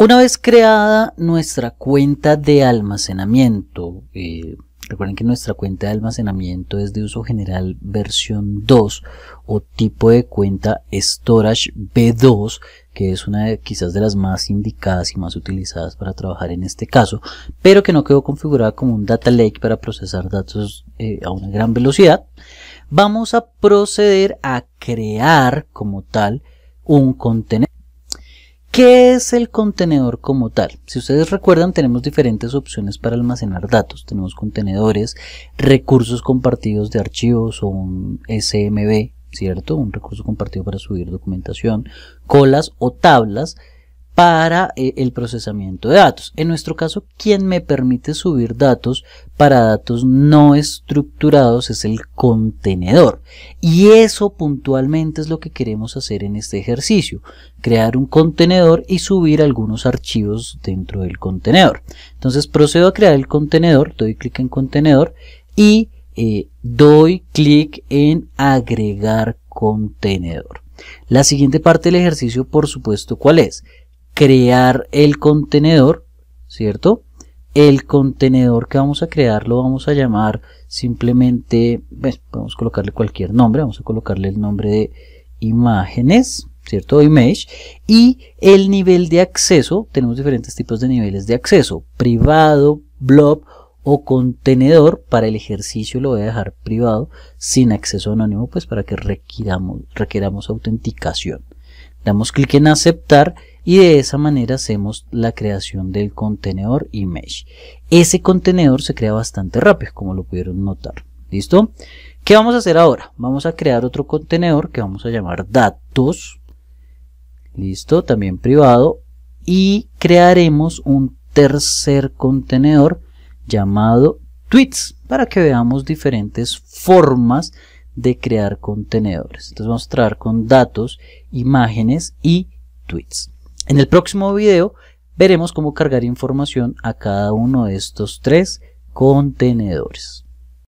Una vez creada nuestra cuenta de almacenamiento, eh, recuerden que nuestra cuenta de almacenamiento es de uso general versión 2 o tipo de cuenta Storage B2, que es una de, quizás de las más indicadas y más utilizadas para trabajar en este caso, pero que no quedó configurada como un data lake para procesar datos eh, a una gran velocidad. Vamos a proceder a crear como tal un contenedor. ¿Qué es el contenedor como tal? Si ustedes recuerdan, tenemos diferentes opciones para almacenar datos. Tenemos contenedores, recursos compartidos de archivos o un SMB, ¿cierto? Un recurso compartido para subir documentación, colas o tablas para eh, el procesamiento de datos. En nuestro caso, quien me permite subir datos para datos no estructurados es el contenedor. Y eso puntualmente es lo que queremos hacer en este ejercicio, crear un contenedor y subir algunos archivos dentro del contenedor. Entonces procedo a crear el contenedor, doy clic en contenedor y eh, doy clic en agregar contenedor. La siguiente parte del ejercicio, por supuesto, ¿cuál es? crear el contenedor, ¿cierto? El contenedor que vamos a crear lo vamos a llamar simplemente, pues, podemos colocarle cualquier nombre, vamos a colocarle el nombre de imágenes, ¿cierto? Image. Y el nivel de acceso, tenemos diferentes tipos de niveles de acceso, privado, blob o contenedor. Para el ejercicio lo voy a dejar privado, sin acceso anónimo, pues para que requiramos, requeramos autenticación. Damos clic en aceptar y de esa manera hacemos la creación del contenedor image. Ese contenedor se crea bastante rápido, como lo pudieron notar. ¿Listo? ¿Qué vamos a hacer ahora? Vamos a crear otro contenedor que vamos a llamar datos. Listo, también privado. Y crearemos un tercer contenedor llamado tweets para que veamos diferentes formas de crear contenedores. Entonces vamos a trabajar con datos, imágenes y tweets. En el próximo video veremos cómo cargar información a cada uno de estos tres contenedores.